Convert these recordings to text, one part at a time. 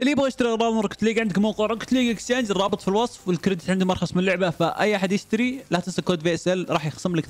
اللي يبغى يشتري اغراض روكت ليج عندك موقع روكت ليج اكسشينج الرابط في الوصف والكريدت عندهم ارخص من اللعبه فاي احد يشتري لا تنسى كود في اس ال راح يخصم لك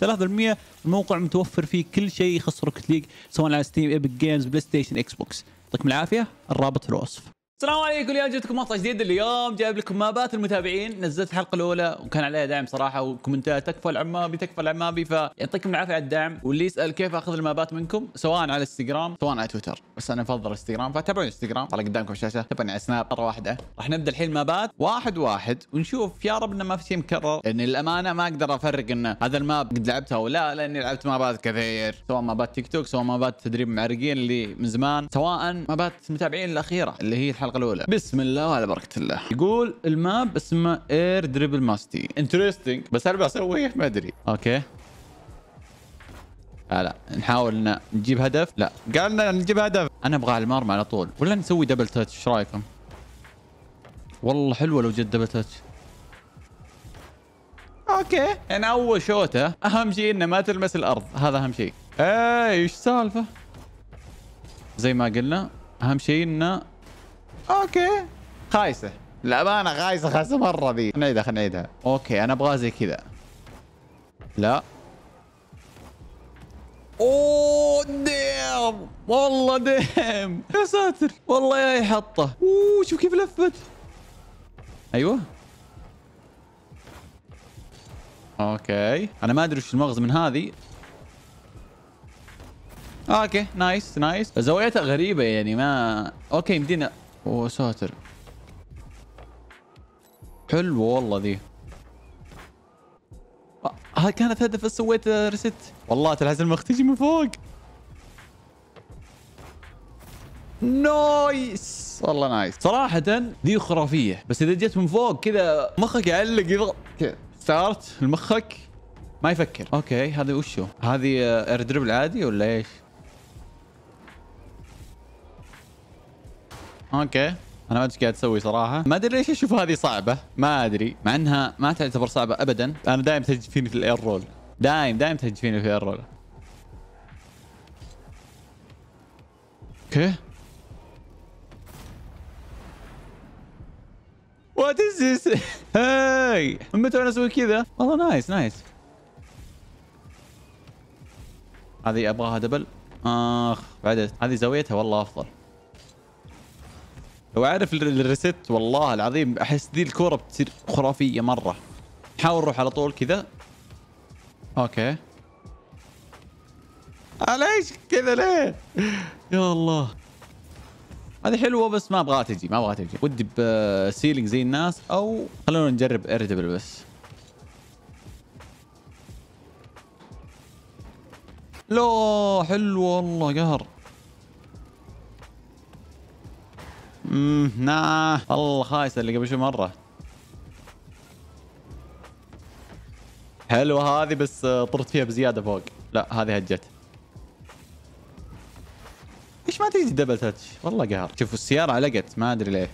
3% الموقع متوفر فيه كل شيء يخص روكت ليج سواء على ستيم ايبك جيمز بلاي ستيشن اكس بوكس يعطيكم العافيه الرابط في الوصف السلام عليكم اليوم جبتكم مقطع جديد اليوم جايب لكم مابات المتابعين نزلت الحلقه الاولى وكان عليها دعم صراحه وكومنتات تكفى العمابي تكفى العمابي فيعطيكم العافيه على الدعم واللي يسال كيف اخذ المابات منكم سواء على الانستغرام سواء على تويتر بس انا افضل الانستغرام فتابعوني الانستغرام طلع قدامكم الشاشه تابعوني على سناب مره واحده راح نبدا الحين مابات واحد واحد ونشوف يا رب انه ما في شيء مكرر يعني الامانه ما اقدر افرق ان هذا الماب قد لعبته او لا لاني لعبت مابات كثير سواء مابات تيك توك سواء مابات تدريب معرقين اللي من زمان سواء مابات المتابعين الاخيره اللي هي الحلقه الحلقه الاولى بسم الله وعلى بركه الله يقول الماب اسمه اير دريبل ماستي انترستنج بس انا بسويه ما ادري اوكي لا آه، لا نحاول ان نجيب هدف لا قالنا نجيب هدف انا ابغى على المرمى على طول ولا نسوي دبل تاتش ايش رايكم والله حلوه لو جت دبل تاتش اوكي يعني اول شوته اهم شيء انه ما تلمس الارض هذا اهم شيء اي ايش السالفه زي ما قلنا اهم شيء انه اوكي خايسه للامانه خايسه خايسه مره ذي خلينا نعيدها خلينا نعيدها اوكي انا ابغاها زي كذا لا اوه ديم والله ديم يا ساتر والله يا يحطه اوه شوف كيف لفت ايوه اوكي انا ما ادري وش المغزى من هذه اوكي نايس نايس زاويتها غريبه يعني ما اوكي يمدينا اوه ساتر حلوه والله ذي ها كانت هدف بس سويت ريست والله تلحس المختجي تجي من فوق نايس والله نايس صراحة ذي خرافية بس إذا جت من فوق كذا مخك يعلق يضغط كذا ستارت المخك ما يفكر اوكي هذه وشو؟ هذه اير آه، دربل عادي ولا ايش؟ اوكي انا ما ادري قاعد اسوي صراحه ما ادري ليش اشوف هذه صعبه ما ادري مع انها ما تعتبر صعبه ابدا انا دايم فيني في الاير رول دايم دايم تهج فيني في الاير رول اوكي وات از ذس هاي من متى انا اسوي كذا والله نايس نايس هذه ابغاها دبل اخ بعدت هذه زاويتها والله افضل لو عارف الريست والله العظيم احس ذي الكوره بتصير خرافيه مره حاول نروح على طول كذا اوكي آه، ليش كذا ليه يا الله هذه حلوه بس ما ابغاها تجي ما ابغاها تجي ودي بسيلينج زي الناس او خلونا نجرب اردبل بس لو حلو والله قهر اممم ناه والله خايسه اللي قبل شو مره حلوه هذه بس آه، طرت فيها بزياده فوق لا هذه هجت ايش ما تجي دبل تاتش والله قهر شوفوا السياره علقت ما ادري ليه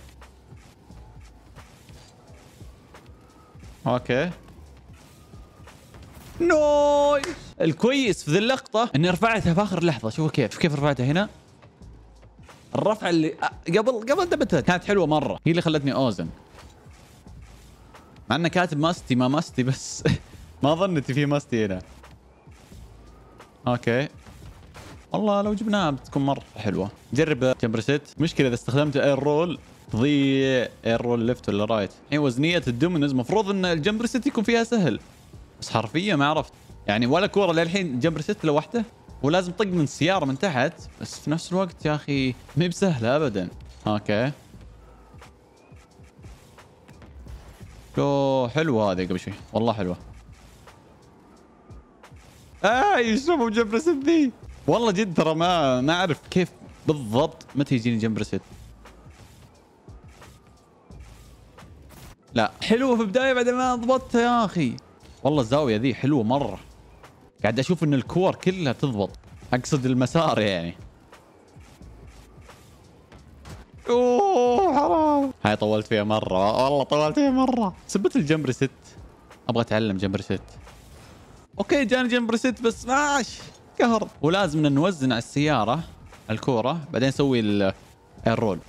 اوكي نويس الكويس في ذي اللقطه اني رفعتها في اخر لحظه شوفوا كيف كيف رفعتها هنا الرفعه اللي قبل قبل دبتها كانت حلوه مره هي اللي خلتني اوزن مع انه كاتب ماستي ما ماستي بس ما ظنتي في ماستي هنا اوكي والله لو جبناها بتكون مره حلوه جرب جمبر مشكله اذا استخدمت اير رول تضيع اير رول ليفت ولا رايت الحين وزنيه الدومينوز المفروض ان الجمبرسيت يكون فيها سهل بس حرفيا ما عرفت يعني ولا كوره للحين جمبرسيت لوحده ولازم طق من السياره من تحت بس في نفس الوقت يا اخي ما هي بسهله ابدا اوكي شو حلوه هذه قبل شوي والله حلوه آه يشوفوا جمب ريسيت ذي والله جد ترى ما ما اعرف كيف بالضبط متى يجيني جمب ريسيت لا حلوه في البدايه بعد ما ضبطتها يا اخي والله الزاويه ذي حلوه مره قاعد اشوف ان الكور كلها تضبط اقصد المسار يعني اوه حرام هاي طولت فيها مره والله طولت فيها مره ثبت الجمب ست ابغى اتعلم جمب ست اوكي جاني جمب ست بس ماش قهر ولازم نوزن على السياره الكوره بعدين نسوي الرول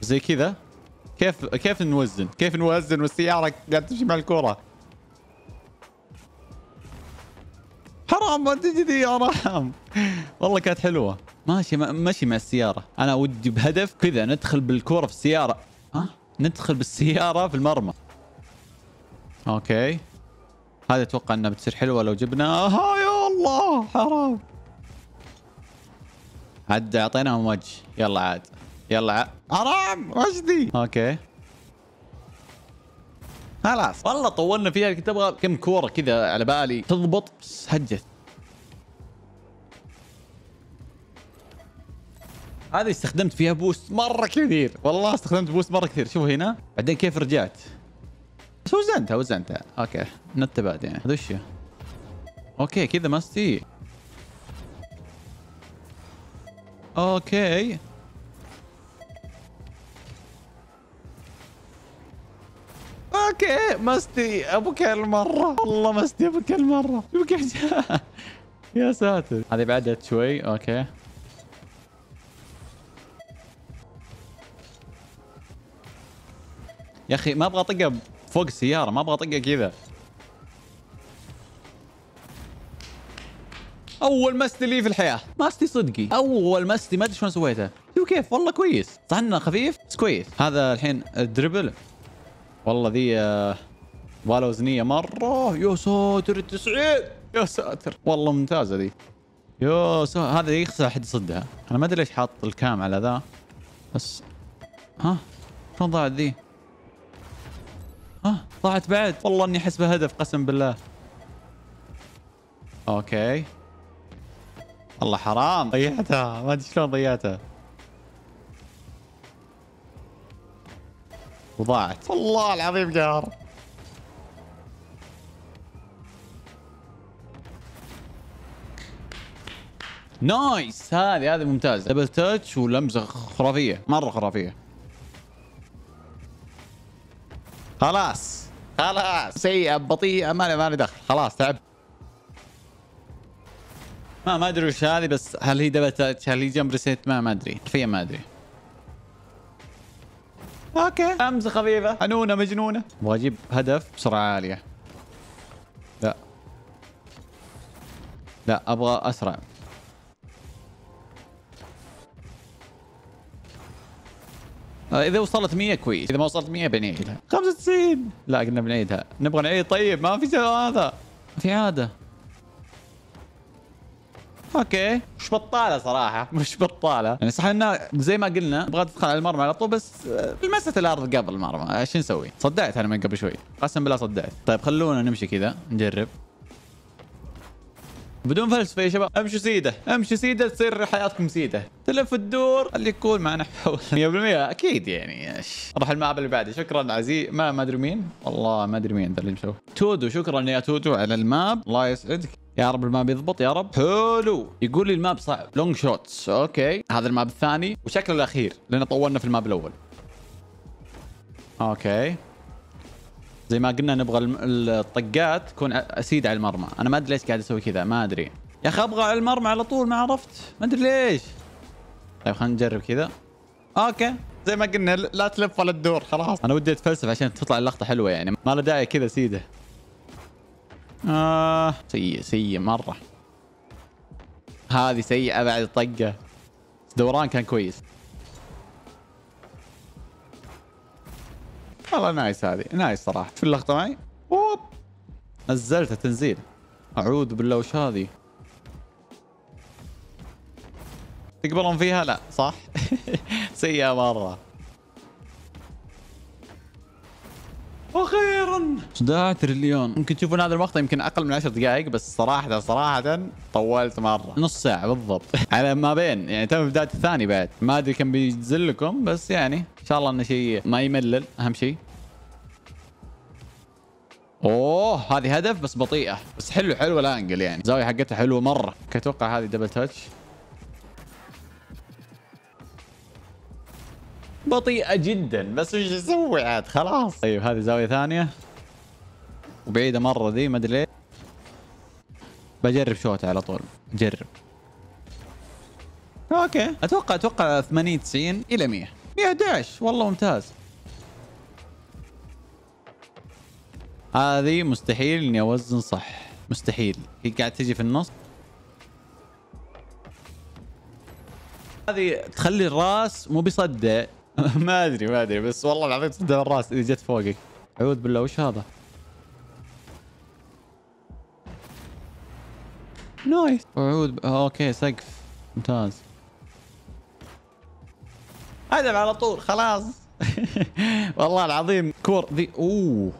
زي كذا كيف كيف نوزن كيف نوزن والسياره قاعده تمشي مع الكوره ما تجي ذي يا رحم والله كانت حلوه ماشي ماشي مع السياره انا ودي بهدف كذا ندخل بالكوره في السياره ها ندخل بالسياره في المرمى اوكي هذا اتوقع انها بتصير حلوه لو جبنا ها يا الله حرام عاد اعطيناهم وجه يلا عاد يلا عاد حرام وجدي اوكي خلاص والله طولنا فيها كنت ابغى كم كوره كذا على بالي تضبط بس هجت هذه استخدمت فيها بوست مره كثير والله استخدمت بوست مره كثير شوف هنا بعدين كيف رجعت بس وزنتها وزنتها اوكي نت بعدين يعني. هذا وش اوكي كذا ما استي اوكي اوكي مستي ابوك هالمره والله ماستي ابوك هالمره شوف كيف يا ساتر هذه بعدت شوي اوكي يا اخي ما ابغى اطقه فوق السياره ما ابغى اطقه كذا اول مست لي في الحياه مستي صدقي اول مستي ما ادري شلون سويته شوف كيف والله كويس طحنا خفيف بس كويس هذا الحين الدربل والله ذي باله آه، وزنيه مره يا ساتر التسعين يا ساتر والله ممتازه ذي يا ساتر هذا يخسر احد يصدها انا ما ادري ليش حاط الكام على ذا بس ها شلون ضاعت ذي ضاعت بعد والله اني احس هدف قسم بالله اوكي والله حرام ضيعتها ما ادري شلون ضيعتها وضاعت والله العظيم قهر نايس هذه هذه ممتازه دبل تاتش ولمسه خرافيه مره خرافيه خلاص خلاص سيئه بطيئه ما ما لي دخل خلاص تعب ما ما ادري وش هذه بس هل هي دبل تاتش هل هي جمب ريسيت ما ما ادري فيها ما ادري اوكي همزه خفيفه حنونه مجنونه ابغى اجيب هدف بسرعه عاليه لا لا ابغى اسرع آه، اذا وصلت 100 كويس اذا ما وصلت 100 بنعيدها 95 لا قلنا بنعيدها نبغى نعيد طيب ما في هذا في عاده اوكي مش بطاله صراحه مش بطاله يعني صح انه زي ما قلنا تبغى تدخل على المرمى على طول بس لمست آه، الارض قبل المرمى ايش نسوي صدعت انا من قبل شوي قسم بالله صدعت طيب خلونا نمشي كذا نجرب بدون فلسفه يا شباب امشوا سيده امشوا سيده تصير حياتكم سيده تلف الدور اللي يكون معنا حول 100% اكيد يعني اروح الماب اللي بعده شكرا عزيز ما ما ادري مين والله ما ادري مين ذا اللي مسوي تودو شكرا يا تودو على الماب الله يسعدك يا رب الماب يضبط يا رب حلو يقول لي الماب صعب لونج شوتس اوكي هذا الماب الثاني وشكله الاخير لان طولنا في الماب الاول اوكي زي ما قلنا نبغى الطقات تكون اسيد على المرمى انا ما ادري ليش قاعد اسوي كذا ما ادري يا اخي ابغى على المرمى على طول ما عرفت ما ادري ليش طيب خلينا نجرب كذا اوكي زي ما قلنا لا تلف ولا تدور خلاص انا ودي اتفلسف عشان تطلع اللقطه حلوه يعني ما له داعي كذا سيده آه سيء سيء مرة هذه سيئة بعد طقة دوران كان كويس والله نايس هذه نايس صراحه في اللقطه معي اوب نزلتها تنزيل اعوذ بالله وش هذه تقبلون فيها لا صح سيئه مره اخي تريليون 11 تريليون ممكن تشوفون هذا المقطع يمكن اقل من 10 دقائق بس صراحه صراحه طولت مره نص ساعه بالضبط على ما بين يعني تم بدايه الثاني بعد ما ادري كم بينزل لكم بس يعني ان شاء الله انه شيء ما يملل اهم شيء اوه هذه هدف بس بطيئه بس حلو حلو الانجل يعني الزاويه حقتها حلوه مره اتوقع هذه دبل تاتش بطيئه جدا بس وش اسوي عاد خلاص طيب هذه زاويه ثانيه وبعيده مره ذي ما ادري ليه بجرب شوت على طول جرب اوكي اتوقع اتوقع 80 90 الى 100 11 والله ممتاز هذه مستحيل اني اوزن صح مستحيل هي قاعد تجي في النص هذه تخلي الراس مو بيصدع ما ادري ما ادري بس والله العظيم تصدع الراس اذا جت فوقك اعوذ بالله وش هذا نايس وعود اوكي سقف ممتاز هدف على طول خلاص والله العظيم كور ذي اوه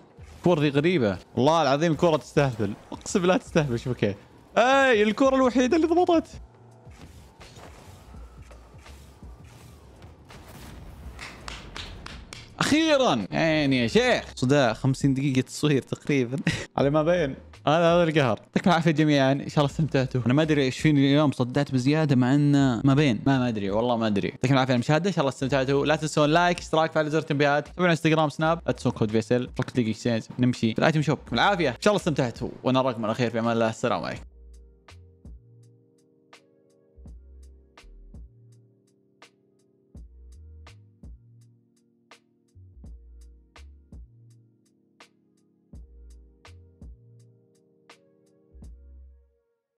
كور ذي غريبه والله العظيم كوره تستهبل اقسم بالله تستهبل شوف كيف اي الكوره الوحيده اللي ضبطت اخيرا يعني يا شيخ صداع 50 دقيقه تصوير تقريبا على ما بين هذا هذا القهر يعطيكم العافيه جميعا ان شاء الله استمتعتوا انا ما ادري ايش فيني اليوم صدعت بزياده مع انه ما بين ما, ما ادري والله ما ادري يعطيكم العافيه على المشاهده ان شاء الله استمتعتوا لا تنسون لايك اشتراك فعل زر التنبيهات تابعونا انستغرام سناب اتسون كود فيسل ركض اكسشينج نمشي الايتم شوب العافيه ان شاء الله استمتعتوا ونراكم على خير في امان الله السلام عليكم